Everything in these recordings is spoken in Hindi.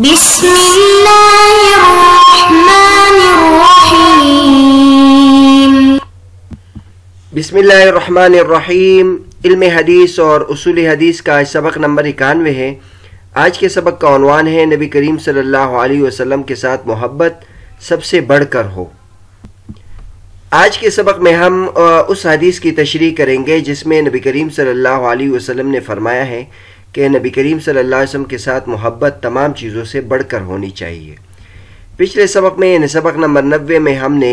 بسم الله الرحمن الرحيم بسم الله الرحيم हदीस और उसूल हदीस का आज सबक नंबर इक्यानवे है आज के सबक का अनवान है नबी करीम सल्लल्लाहु अलैहि वसल्लम के साथ मोहब्बत सबसे बढ़कर हो आज के सबक में हम उस हदीस की तशरी करेंगे जिसमें नबी करीम सल्लल्लाहु अलैहि वसल्लम ने फरमाया है कि नबी करीम सल्लल्लाहु अलैहि वसल्लम के साथ मोहब्बत तमाम चीज़ों से बढ़कर होनी चाहिए पिछले सबक में यानी सबक नंबर नबे में हमने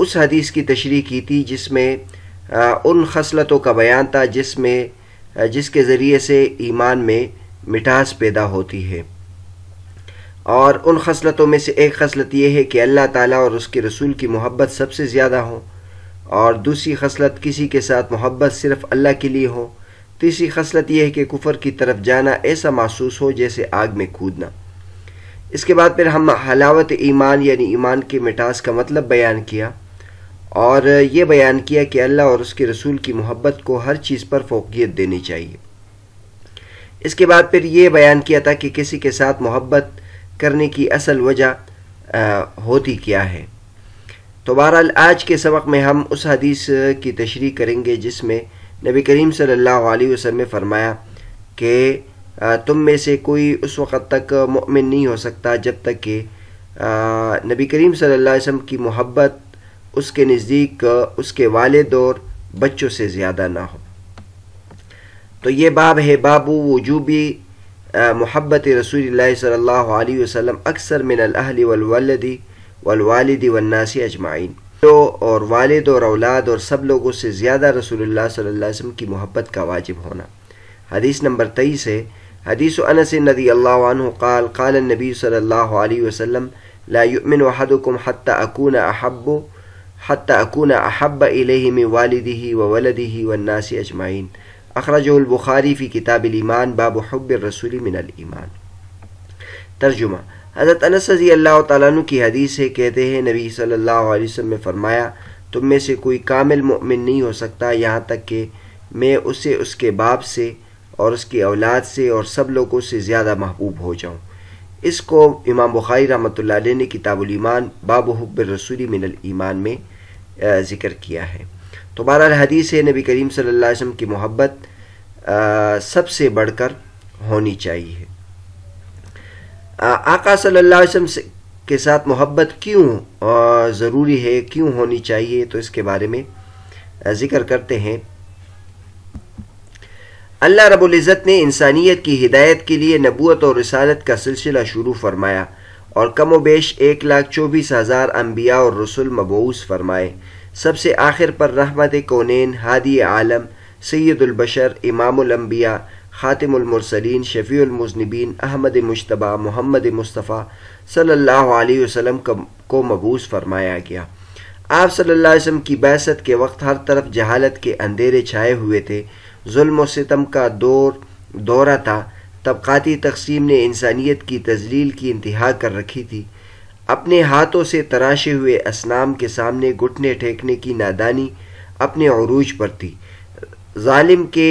उस हदीस की तशरी की थी जिसमें उन खसलतों का बयान था जिसमें जिसके ज़रिए से ईमान में मिठास पैदा होती है और उन खसलतों में से एक खसलत यह है कि अल्लाह ताला और उसके रसूल की मोहब्बत सबसे ज़्यादा हो और दूसरी खसलत किसी के साथ मोहब्बत सिर्फ़ अल्लाह के लिए हो तीसरी खसलत यह है कि कुफर की तरफ जाना ऐसा महसूस हो जैसे आग में कूदना इसके बाद फिर हम हलावत ईमान यानी ईमान के मिटास का मतलब बयान किया और ये बयान किया कि अल्लाह और उसके रसूल की मोहब्बत को हर चीज़ पर फोकियत देनी चाहिए इसके बाद फिर ये बयान किया था कि किसी के साथ मोहब्बत करने की असल वजह होती क्या है तो बहरहाल आज के सबक में हम उस हदीस की तशरी करेंगे जिसमें नबी करीम सल्लल्लाहु अलैहि वसल्लम ने फरमाया कि तुम में से कोई उस वक़्त तक मुमिन नहीं हो सकता जब तक कि नबी करीम सल्लल्लाहु अलैहि वसल्लम की मोहब्बत उसके नज़दीक उसके वालद और बच्चों से ज़्यादा ना हो तो ये बाब है बाबू वजूबी मोहब्बत रसूल सल्ला वसम अक्सर मिनल अहल वलवलदी वलवालदी वन्नासी अजमाइन तो और वालिद और औलाद और सब लोगों से ज़्यादा रसूलुल्लाह सल्लल्लाहु अलैहि वसल्लम की मोहब्बत का वाजिब होना हदीस नंबर तेईस है हदीस अनस नदी अल्लाह काल काल नबी सल्लल्लाहु अलैहि वसल्लम ला युमिन वहदुकुम हत्ता अकून अहब्बु हत्ता अकून अहब इलेहि में वालदी व वलदी व नासी अजमाइन अखरजुलबुखारी फ़ी किताबिल ईमान बाब हब रसूली मिनल ईमान तर्जुमा हज़रत अनस रजी अल्लाह तु की हदीस है कहते हैं नबी सल्लल्लाहु अलैहि वसल्लम ने फरमाया तुम में से कोई कामिल मुमिन नहीं हो सकता यहाँ तक कि मैं उसे उसके बाप से और उसकी औलाद से और सब लोगों से ज़्यादा महबूब हो जाऊँ इसको इमाम बुखारी रहमत ने किताबुलईमान बाब हब्ब रसूली मिनल ईमान में ज़िक्र किया है तो बहरहाल हदीस है नबी करीम सल्लम की मोहब्बत सबसे बढ़कर होनी चाहिए आका सल्लल्लाहु अलैहि वसल्लम के साथ मोहब्बत क्यों ज़रूरी है क्यों होनी चाहिए तो इसके बारे में जिक्र करते हैं अल्लाह रबुल्ज़त ने इंसानियत की हिदायत के लिए नबूत और रसालत का सिलसिला शुरू फरमाया और कम वेश एक लाख चौबीस हज़ार अम्बिया और रसुल मबूस फरमाए सबसे आखिर पर रहमत कोनैन हादी आलम सैदुलबशर इमामबिया ख़ातमसलिन शफ़ीमज़नबीन अहमद मुशतबा मोहम्मद मुस्तफ़ा सल्ला वसम को मबूस फरमाया गया आप सल्लल्लाहु अलैहि की बैसत के वक्त हर तरफ जहालत के अंधेरे छाए हुए थे जुल्म का दौर दौरा था तबकती तकसीम ने इंसानियत की तजलील की इंतहा कर रखी थी अपने हाथों से तराशे हुए असनाम के सामने घुटने ठेकने की नादानी अपने अरूज पर थी ालिम के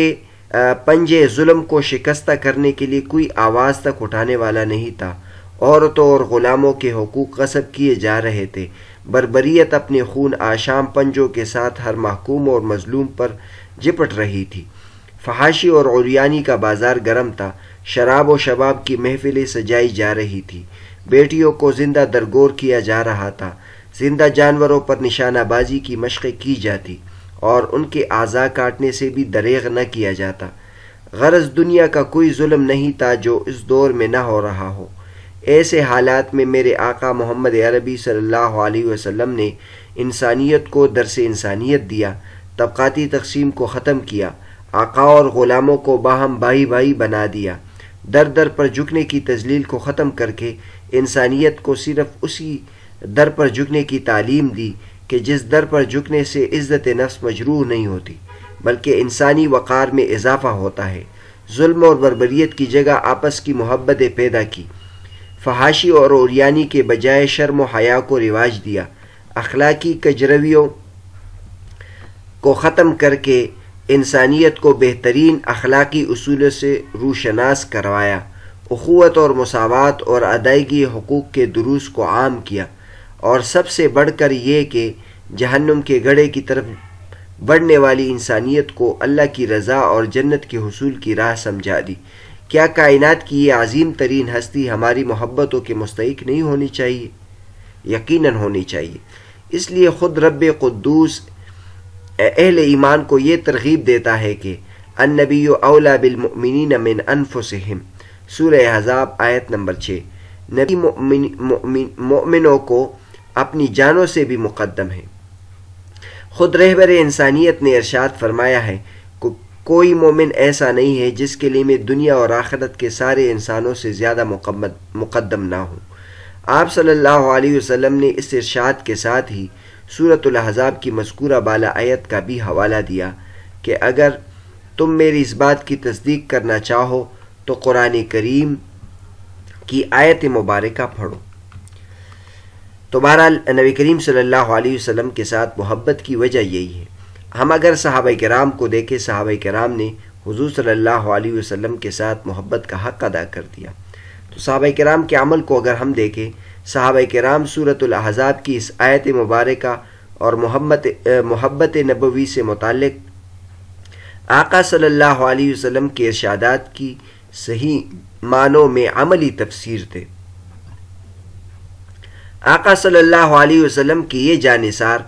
पंजे जुल्म को शिकस्त करने के लिए कोई आवाज़ तक उठाने वाला नहीं था औरतों और ग़ुलामों के हकूक़ कसब किए जा रहे थे बरबरीत अपने खून आशाम पंजों के साथ हर महकूम और मजलूम पर जिपट रही थी फहाशी और औरियानी का बाज़ार गर्म था शराब और शबाब की महफिलें सजाई जा रही थी बेटियों को जिंदा दरगोर किया जा रहा था जिंदा जानवरों पर निशानाबाजी की मशक़ें की जाती और उनके आज़ा काटने से भी दरेग न किया जाता गरज दुनिया का कोई जुल्म नहीं था जो इस दौर में न हो रहा हो ऐसे हालात में मेरे आका मोहम्मद अरबी सल्लल्लाहु अलैहि वसल्लम ने इंसानियत को दरस इंसानियत दिया तबकती तकसीम को ख़त्म किया आका और ग़ुलामों को बाहम भाई भाई बना दिया दर दर पर झुकने की तजलील को ख़त्म करके इंसानियत को सिर्फ़ उसी दर पर झुकने की तालीम दी कि जिस दर पर झुकने से इज़्ज़त नफ्स मजरूह नहीं होती बल्कि इंसानी वक़ार में इजाफ़ा होता है जुल्म और बरबरीत की जगह आपस की मोहब्बतें पैदा की फहाशी और औरियानी के बजाय शर्म हया को रिवाज दिया अखलाकी कजरवियों को ख़त्म करके इंसानियत को बेहतरीन अखलाकी असूलों से रूशनास करवाया अखवत और मसावत और अदायगी हकूक़ के दुरुस्त को आम किया और सबसे बढ़कर ये कि जहन्नुम के गढ़े की तरफ बढ़ने वाली इंसानियत को अल्लाह की रज़ा और जन्नत के हसूल की राह समझा दी क्या कायनात की ये अजीम तरीन हस्ती हमारी मोहब्बतों के मुस्तक नहीं होनी चाहिए यकीनन होनी चाहिए इसलिए ख़ुद रब कुदूस अहल ईमान को ये तरगीब देता है कि अनबी अवला बिलमिन मिन अनफुसहम सूर हज़ाब आयत नंबर छः नबी मोमिनों को अपनी जानों से भी मुकदम है खुद रहबर इंसानियत ने इरशाद फरमाया है को, कोई मोमिन ऐसा नहीं है जिसके लिए मैं दुनिया और आखरत के सारे इंसानों से ज़्यादा मुकदम ना हूँ आप सल्लल्लाहु अलैहि वसल्लम ने इस इरशाद के साथ ही सूरत अहज़ाब की मस्कूरा बाला आयत का भी हवाला दिया कि अगर तुम मेरी इस बात की तस्दीक करना चाहो तो क़ुरान करीम की आयत मुबारक पढ़ो तो बहरहाल नबी करीम सल्लल्लाहु अलैहि वसल्लम के साथ मोहब्बत की वजह यही है हम अगर सहाबा कराम को देखें सहाबा कराम ने हुजूर सल्लल्लाहु अलैहि वसल्लम के साथ मोहब्बत का हक अदा कर दिया तो सहाबा कराम के अमल को अगर हम देखें सहाबा कराम अहजाब की इस आयत मुबारक और मोहब्बत मोहब्बत नबवी से मुतक आका सल्ला अलैहि के इरशादात की सही मानों में अमली तफसीर थे आका सल्लल्लाहु अलैहि वसल्लम के ये जानसार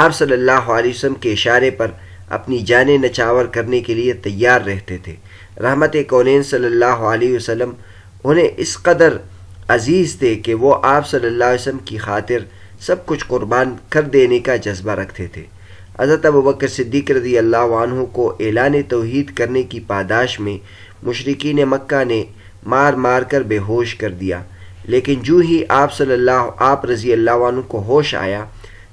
आप सल्लल्लाहु अलैहि वसल्लम के इशारे पर अपनी जान नचावर करने के लिए तैयार रहते थे रहमत कौन सल्लल्लाहु अलैहि वसल्लम उन्हें इस कदर अजीज़ थे कि वो आप सल्लल्लाहु अलैहि वसल्लम की खातिर सब कुछ कुर्बान कर देने का जज्बा रखते थे हज़रत अबू बकर सिद्दीक रदी अल्लाह को एलान तोहद करने की पादाश में मशरकिन मक्का ने मार मार कर बेहोश कर दिया लेकिन जू ही आप सल्लल्लाहु आप रज़ी अल्लाह को होश आया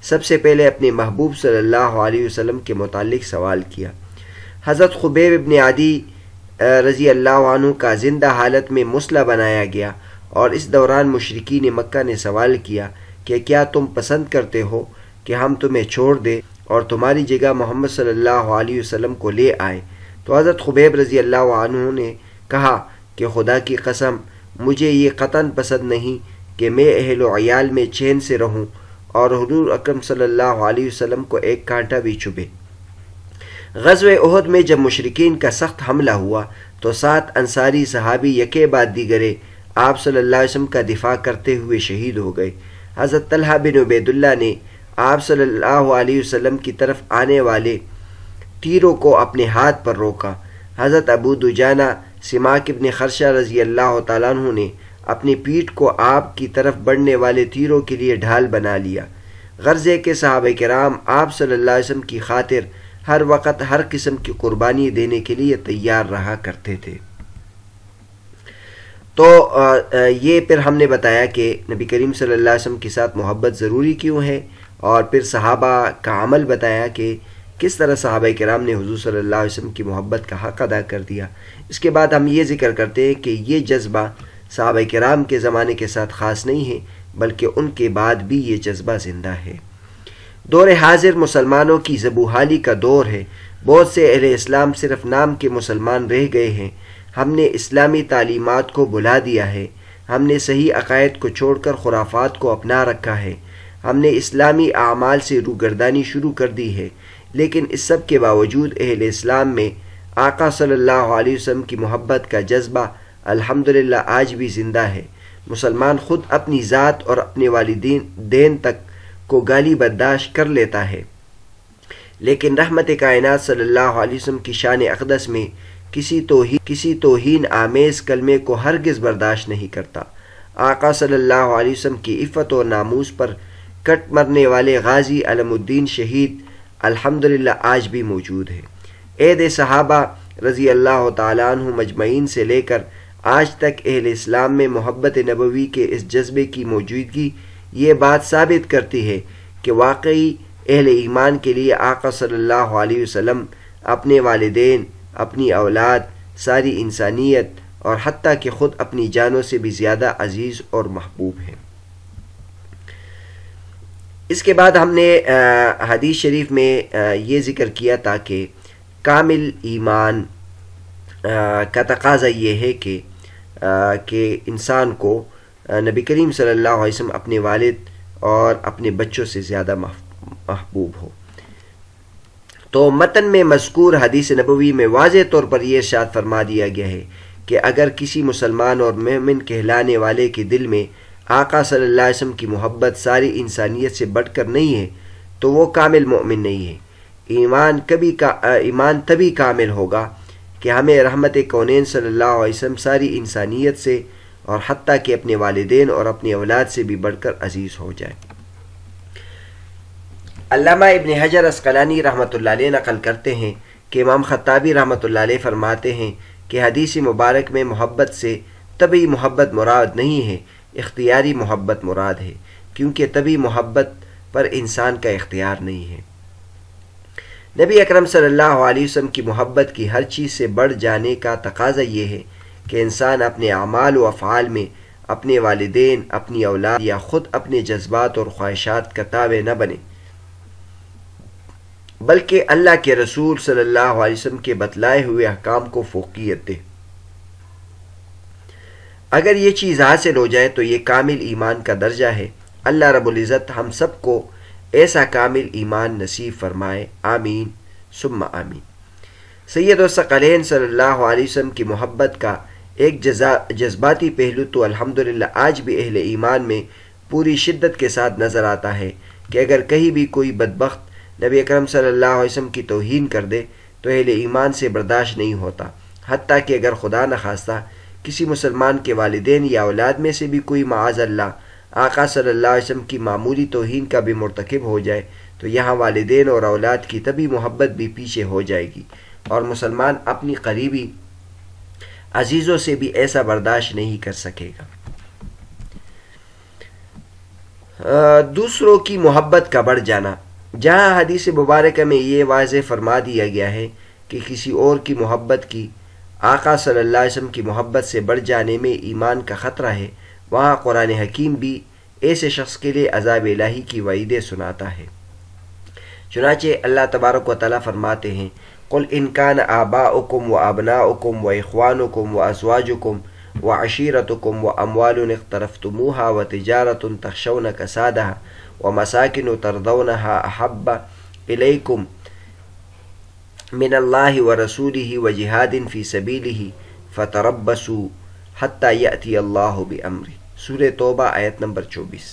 सबसे पहले अपने महबूब सल्लल्लाहु अलैहि वसल्लम के मुतालिक सवाल किया हज़रत खुबैब इबन आदि रज़ी अल्लाह का ज़िंदा हालत में मुसला बनाया गया और इस दौरान मशरकिन मक्का ने सवाल किया कि क्या तुम पसंद करते हो कि हम तुम्हें छोड़ दें और तुम्हारी जगह मोहम्मद सल्लल्लाहु अलैहि वसल्लम को ले आए तो हज़रत खुबैब रज़ी अल्लाह ने कहा कि खुदा की कसम हम्म। मुझे ये क़तन पसंद नहीं कि मैं अहल वयाल में चैन से रहूं और हजूर अक्रम सल्लल्लाहु अलैहि वसल्लम को एक कांटा भी छुपे गज़ वहद में जब मशरकिन का सख्त हमला हुआ तो सात अंसारी सहाबी यके बाद दीगरे आप सल्लल्लाहु अलैहि वसल्लम का दिफा करते हुए शहीद हो गए हज़रत तलहा बिन उबैदुल्ला ने आप सल्लल्लाहु अलैहि वसल्लम की तरफ आने वाले तीरों को अपने हाथ पर रोका हज़रत अबू दुजाना सिमाक इबन खर्शा रजी अल्लाह तु ने अपनी पीठ को आप की तरफ बढ़ने वाले तीरों के लिए ढाल बना लिया गर्ज़े के साहब कराम आप सल्ला वसम की खातिर हर वक्त हर किस्म की कुर्बानी देने के लिए तैयार रहा करते थे तो ये फिर हमने बताया कि नबी करीम सल्लल्लाहु अलैहि वसल्लम के साथ मोहब्बत ज़रूरी क्यों है और फिर सहाबा का अमल बताया कि किस तरह साहब कराम ने हजू सल्ला वसम की मोहब्बत का हक अदा कर दिया इसके बाद हम ये जिक्र करते हैं कि ये जज्बा साहब कराम के ज़माने के साथ ख़ास नहीं है बल्कि उनके बाद भी ये जज्बा ज़िंदा है दौर हाजिर मुसलमानों की जबूहाली का दौर है बहुत से अहिल इस्लाम सिर्फ नाम के मुसलमान रह गए हैं हमने इस्लामी तालीमत को बुला दिया है हमने सही अकायद को छोड़कर खुराफात को अपना रखा है हमने इस्लामी अमाल से रूगरदानी शुरू कर दी है लेकिन इस सब के बावजूद अहल इस्लाम में आका सल्लल्लाहु अलैहि वसल्लम की मोहब्बत का जज्बा अल्हम्दुलिल्लाह आज भी ज़िंदा है मुसलमान ख़ुद अपनी ज़ात और अपने वालदीन देन तक को गाली बर्दाश्त कर लेता है लेकिन रहमत कायनत सल्लल्लाहु अलैहि वसल्लम की शान अकदस में किसी तो ही किसी तोहन आमेज़ कलमे को हरगिज़ बर्दाश्त नहीं करता आका सल्लल्लाहु अलैहि वसल्लम की इफ़्फ़त और नामूस पर कट मरने वाले गाजी अलमुद्दीन शहीद अल्हम्दुलिल्लाह आज भी मौजूद है ऐद सहाबा रज़ी अल्लाह तु मजमैन से लेकर आज तक अहल इस्लाम में मोहब्बत नबवी के इस जज्बे की मौजूदगी ये बात साबित करती है कि वाकई अहल ईमान के लिए आका सल्लल्लाहु अलैहि वसल्लम अपने वालदेन अपनी औलाद सारी इंसानियत और हती कि ख़ुद अपनी जानों से भी ज़्यादा अजीज़ और महबूब हैं इसके बाद हमने हदीस शरीफ में ये ज़िक्र किया था कि कामिल ईमान का तकाजा ये है कि कि इंसान को नबी करीम सल्लल्लाहु अलैहि वसल्लम अपने वालिद और अपने बच्चों से ज़्यादा महबूब हो तो मतन में मस्कूर हदीस नबवी में वाज तौर पर यह शाद फरमा दिया गया है कि अगर किसी मुसलमान और ममिन कहलाने वाले के दिल में आका सल्लल्लाहु की मोहब्बत सारी इंसानियत से बढ़कर नहीं है तो वो कामिल मोमिन नहीं है ईमान कभी का ईमान तभी कामिल होगा कि हमें रहमत कौन सल्ला वसम सारी इंसानियत से और हती कि अपने वालदेन और अपनी अवलाद से भी बढ़कर अजीज़ हो जाए अलामा इबन हजर असकलानी रहमत नकल करते हैं कि इमाम खत्ताबी रहमत फरमाते हैं कि हदीसी मुबारक में मोहब्बत से तभी मोहब्बत मुराद नहीं है इख्तियारी मोहब्बत मुराद है क्योंकि तभी मोहब्बत पर इंसान का इख्तियार नहीं है नबी अकरम सल्लल्लाहु अलैहि वसल्लम की मोहब्बत की हर चीज़ से बढ़ जाने का तकाजा ये है कि इंसान अपने अमाल व अफ़ाल में अपने वालदेन अपनी औलाद या ख़ुद अपने जज्बात और ख्वाहिशात का तावे न बने बल्कि अल्लाह के रसूल सल्लल्लाहु अलैहि वसल्लम के बतलाए हुए अहकाम को फोकियत दे अगर ये चीज़ हासिल हो जाए तो ये कामिल ईमान का दर्जा है अल्लाह रबुल्ज़त हम सब को ऐसा कामिल ईमान नसीब फरमाए आमीन सुम्मा आमीन सैद सकलैन सल्ला वसम की मोहब्बत का एक जज्बाती पहलू तो अल्हम्दुलिल्लाह आज भी अहल ईमान में पूरी शिद्दत के साथ नज़र आता है कि अगर कहीं भी कोई बदबख्त नबी अकरम सल्लल्लाहु अलैहि वसल्लम की तोहीन कर दे तो अहल ईमान से बर्दाश्त नहीं होता हती कि अगर खुदा न खास्ता किसी मुसलमान के वालदेन या औलाद में से भी कोई माजल्ला आका सल्ला वसम की मामूली तोहन का भी मरतकब हो जाए तो यहाँ वालदेन और औलाद की तभी मोहब्बत भी पीछे हो जाएगी और मुसलमान अपनी करीबी अजीज़ों से भी ऐसा बर्दाश्त नहीं कर सकेगा दूसरों की मोहब्बत का बढ़ जाना जहाँ हदीस मुबारक में ये वाज फरमा दिया गया है कि किसी और की मोहब्बत की आका सल्लल्लाहु अलैहि वसल्लम की मोहब्बत से बढ़ जाने में ईमान का ख़तरा है वहाँ कुरान हकीम भी ऐसे शख्स के लिए अजाब इलाही की वईदें सुनाता है चुनाचे अल्लाह तबारक व ताली फरमाते हैं कुल इनकान आबा उकुम व अबना व इखवान उकुम व असवाजुकुम व अशीरतकुम व अमवाल तरफ़तमूहा व तजारत तखशन कसादहा व मसाकिन तरदौन अहब्बा इलैकुम मिन अल्लाह व रसूल ही व जिहादिन फ़ी सबीली ही फ़तरबसू हती यती अल्लाह बमरी सूर तोबा आयत नंबर चौबीस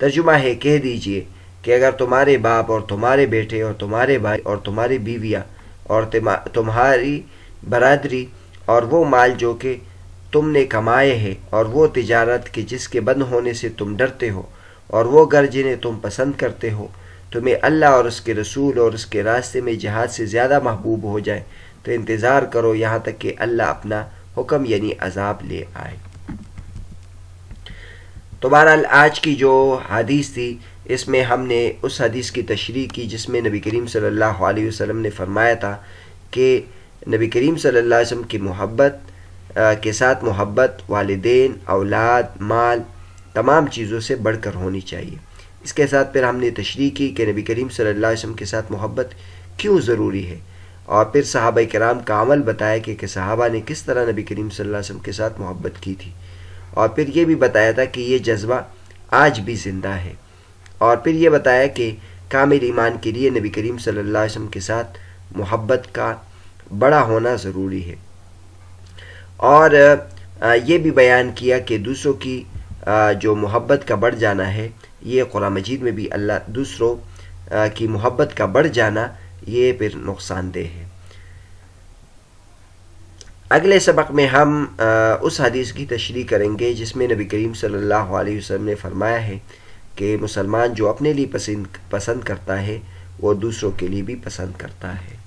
तर्जुमा है कह दीजिए कि अगर तुम्हारे बाप और तुम्हारे बेटे और तुम्हारे भाई और तुम्हारी बीवियाँ और तुम्हारी बरदरी और वो माल जो कि तुमने कमाए हैं और वो तिजारत के जिसके बंद होने से तुम डरते हो और वो घर जिन्हें तुम पसंद करते हो तुम्हें तो अल्लाह और उसके रसूल और उसके रास्ते में जहाद से ज़्यादा महबूब हो जाए तो इंतज़ार करो यहाँ तक कि अल्लाह अपना हुक्म यानी अजाब ले आए तो बहरहाल आज की जो हदीस थी इसमें हमने उस हदीस की तशरी की जिसमें नबी करीम सल्लल्लाहु अलैहि वसल्लम ने फरमाया था कि नबी करीम सल्लल्लाहु अलैहि वसल्लम की मोहब्बत के साथ मोहब्बत वालदेन औलाद माल तमाम चीज़ों से बढ़कर होनी चाहिए इसके साथ फिर हमने तशरी की कि नबी करीम सल्लल्लाहु अलैहि वसल्लम के साथ मोहब्बत क्यों ज़रूरी है और फिर साहब कराम का अमल बताया कि, कि साहबा ने किस तरह नबी करीम सल्लल्लाहु के साथ मोहब्बत की थी और फिर ये भी बताया था कि ये जज्बा आज भी ज़िंदा है और फिर ये बताया कि कामिल ईमान के लिए नबी करीम सल्ला वसम के साथ मोहब्बत का बड़ा होना ज़रूरी है और ये भी बयान किया कि दूसरों की जो मोहब्बत का बढ़ जाना है ये कुरान मजीद में भी अल्लाह दूसरों की मोहब्बत का बढ़ जाना ये फिर नुकसानदेह है अगले सबक में हम उस हदीस की तशरी करेंगे जिसमें नबी करीम सल्लल्लाहु अलैहि वसल्लम ने फरमाया है कि मुसलमान जो अपने लिए पसंद पसंद करता है वो दूसरों के लिए भी पसंद करता है